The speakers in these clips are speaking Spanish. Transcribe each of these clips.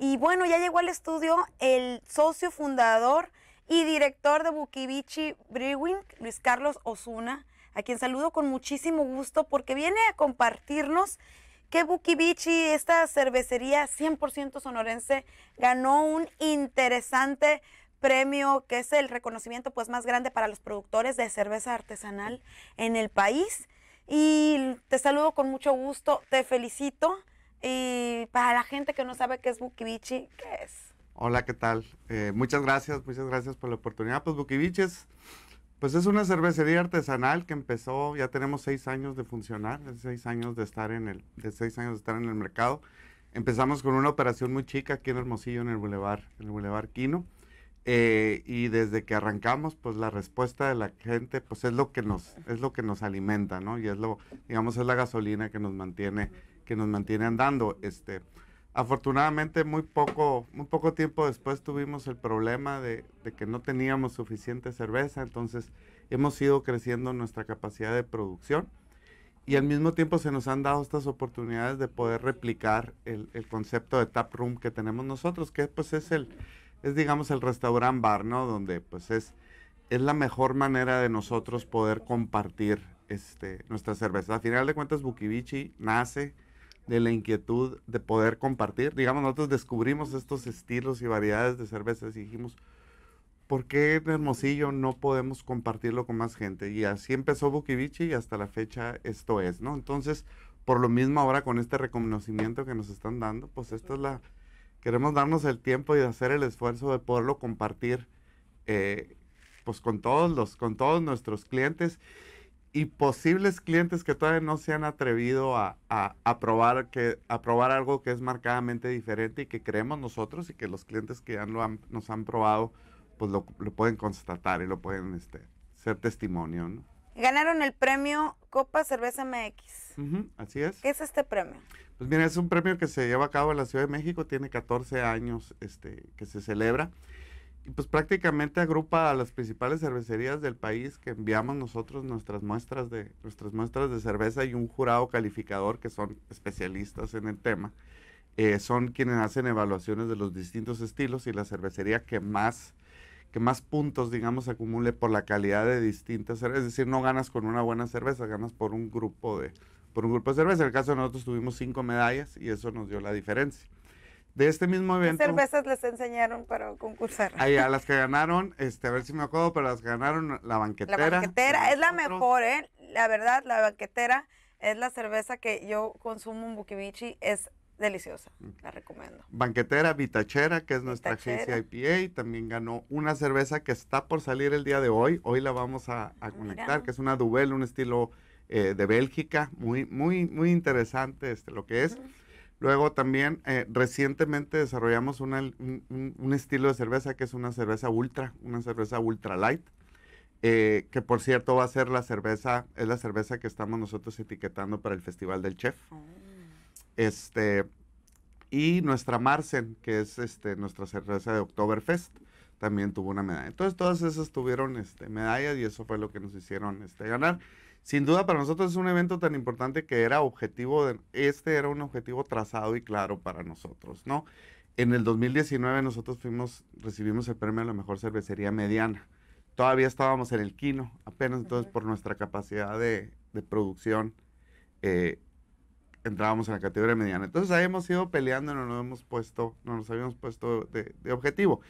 Y bueno, ya llegó al estudio el socio fundador y director de Bukibichi Brewing, Luis Carlos Osuna, a quien saludo con muchísimo gusto porque viene a compartirnos que Bukibichi, esta cervecería 100% sonorense, ganó un interesante premio que es el reconocimiento pues más grande para los productores de cerveza artesanal en el país. Y te saludo con mucho gusto, te felicito. Y eh, para la gente que no sabe qué es Bukibichi, ¿qué es? Hola, ¿qué tal? Eh, muchas gracias, muchas gracias por la oportunidad. Pues Bukibichi es, pues es una cervecería artesanal que empezó, ya tenemos seis años de funcionar, seis años de estar en el, de seis años de estar en el mercado. Empezamos con una operación muy chica aquí en Hermosillo, en el Boulevard, en el Boulevard Quino. Eh, y desde que arrancamos, pues la respuesta de la gente, pues es lo que nos, es lo que nos alimenta, ¿no? Y es lo, digamos, es la gasolina que nos mantiene que nos mantienen dando Este, afortunadamente, muy poco, muy poco tiempo después tuvimos el problema de, que no teníamos suficiente cerveza, entonces hemos ido creciendo nuestra capacidad de producción y al mismo tiempo se nos han dado estas oportunidades de poder replicar el, el concepto de tap room que tenemos nosotros, que pues es el, es digamos el restaurant bar, ¿no? Donde pues es, es la mejor manera de nosotros poder compartir este, nuestra cerveza. A final de cuentas, Bukivichi nace de la inquietud de poder compartir. Digamos, nosotros descubrimos estos estilos y variedades de cervezas y dijimos, ¿por qué en Hermosillo no podemos compartirlo con más gente? Y así empezó Bukivichi y hasta la fecha esto es, ¿no? Entonces, por lo mismo ahora con este reconocimiento que nos están dando, pues esto es la... Queremos darnos el tiempo y hacer el esfuerzo de poderlo compartir eh, pues con todos los, con todos nuestros clientes y posibles clientes que todavía no se han atrevido a, a, probar que, a probar algo que es marcadamente diferente y que creemos nosotros y que los clientes que ya lo han, nos han probado, pues lo, pueden constatar y lo pueden este, ser testimonio. ¿no? Ganaron el premio Copa Cerveza MX. así es. ¿Qué es este premio? Pues mira, es un premio que se lleva a cabo en la Ciudad de México, tiene 14 años este, que se celebra pues prácticamente agrupa a las principales cervecerías del país que enviamos nosotros nuestras muestras de nuestras muestras de cerveza y un jurado calificador que son especialistas en el tema. Eh, son quienes hacen evaluaciones de los distintos estilos y la cervecería que más que más puntos, digamos, acumule por la calidad de distintas cervezas. Es decir, no ganas con una buena cerveza, ganas por un grupo de, por un grupo de cerveza. En el caso de nosotros tuvimos cinco medallas y eso nos dio la diferencia de este mismo evento. ¿Qué cervezas les enseñaron para concursar? Ahí, a las que ganaron, este, a ver si me acuerdo, pero las que ganaron la banquetera. La banquetera es la mejor, ¿eh? La verdad, la banquetera es la cerveza que yo consumo en Bukibichi, es deliciosa, mm. la recomiendo. Banquetera Vitachera, que es nuestra agencia IPA, también ganó una cerveza que está por salir el día de hoy, hoy la vamos a, ah, conectar, que es una Duvel, un estilo eh, de Bélgica, muy, muy, muy interesante este, lo que es. Luego también eh, recientemente desarrollamos un, estilo de cerveza que es una cerveza ultra, una cerveza ultra light, eh, que por cierto va a ser la cerveza, es la cerveza que estamos nosotros etiquetando para el Festival del Chef. Oh. Este, y nuestra Marcen, que es este, nuestra cerveza de Oktoberfest también tuvo una medalla. Entonces todas esas tuvieron este, medallas y eso fue lo que nos hicieron este, ganar. Sin duda para nosotros es un evento tan importante que era objetivo, este era un objetivo trazado y claro para nosotros, ¿no? En el 2019 nosotros fuimos, recibimos el premio a la mejor cervecería mediana. Todavía estábamos en el quino, apenas entonces por nuestra capacidad de, producción eh, entrábamos en la categoría mediana. Entonces ahí hemos ido peleando, no nos hemos puesto, no nos habíamos puesto de, de objetivo.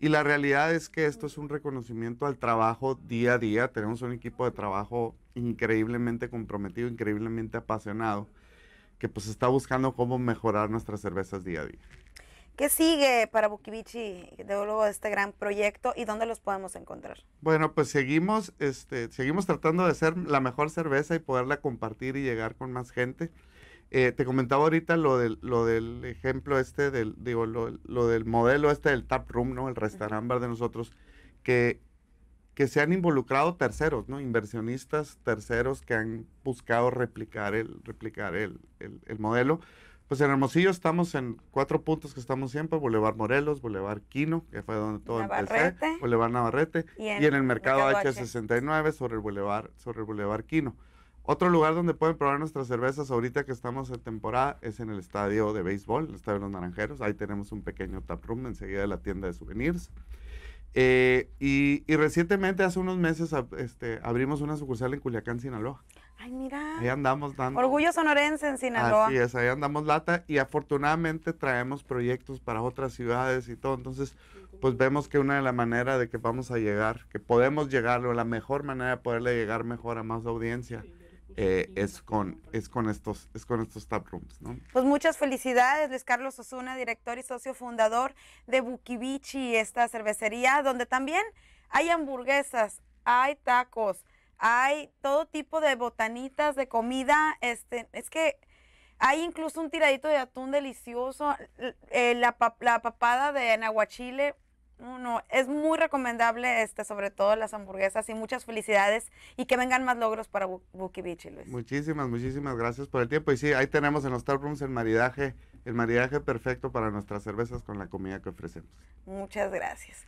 Y la realidad es que esto es un reconocimiento al trabajo día a día. Tenemos un equipo de trabajo increíblemente comprometido, increíblemente apasionado, que pues está buscando cómo mejorar nuestras cervezas día a día. ¿Qué sigue para Bukibichi luego de este gran proyecto y dónde los podemos encontrar? Bueno, pues seguimos, este, seguimos tratando de ser la mejor cerveza y poderla compartir y llegar con más gente. Eh, te comentaba ahorita lo del, lo del ejemplo este, del, digo, lo, del modelo este del tap room, ¿no? El restaurante bar de nosotros, que, que se han involucrado terceros, ¿no? Inversionistas terceros que han buscado replicar el, replicar el, el, modelo. Pues en Hermosillo estamos en cuatro puntos que estamos siempre, Boulevard Morelos, Boulevard Quino, que fue donde todo Navarrete, empecé, Boulevard Navarrete, y en, el mercado, H69 sobre el Boulevard, sobre el Boulevard Quino. Otro lugar donde pueden probar nuestras cervezas ahorita que estamos en temporada es en el estadio de béisbol, el estadio de los Naranjeros. Ahí tenemos un pequeño taproom enseguida de la tienda de souvenirs. Eh, y, y, recientemente, hace unos meses, este, abrimos una sucursal en Culiacán, Sinaloa. Ay, mira. Ahí andamos dando. Orgullo sonorense en Sinaloa. Así es, ahí andamos lata y afortunadamente traemos proyectos para otras ciudades y todo. Entonces, pues vemos que una de las maneras de que vamos a llegar, que podemos llegarlo, la mejor manera de poderle llegar mejor a más audiencia. Eh, es, con, es, con estos, es con estos tap rooms. ¿no? Pues muchas felicidades, Luis Carlos Osuna, director y socio fundador de Bukibichi, esta cervecería, donde también hay hamburguesas, hay tacos, hay todo tipo de botanitas, de comida. Este, es que hay incluso un tiradito de atún delicioso, eh, la, papada de enaguachile, no, no, es muy recomendable, este, sobre todo las hamburguesas y muchas felicidades y que vengan más logros para Buki Beach, Luis. Muchísimas, muchísimas gracias por el tiempo. Y sí, ahí tenemos en los Rooms el maridaje, el maridaje perfecto para nuestras cervezas con la comida que ofrecemos. Muchas gracias.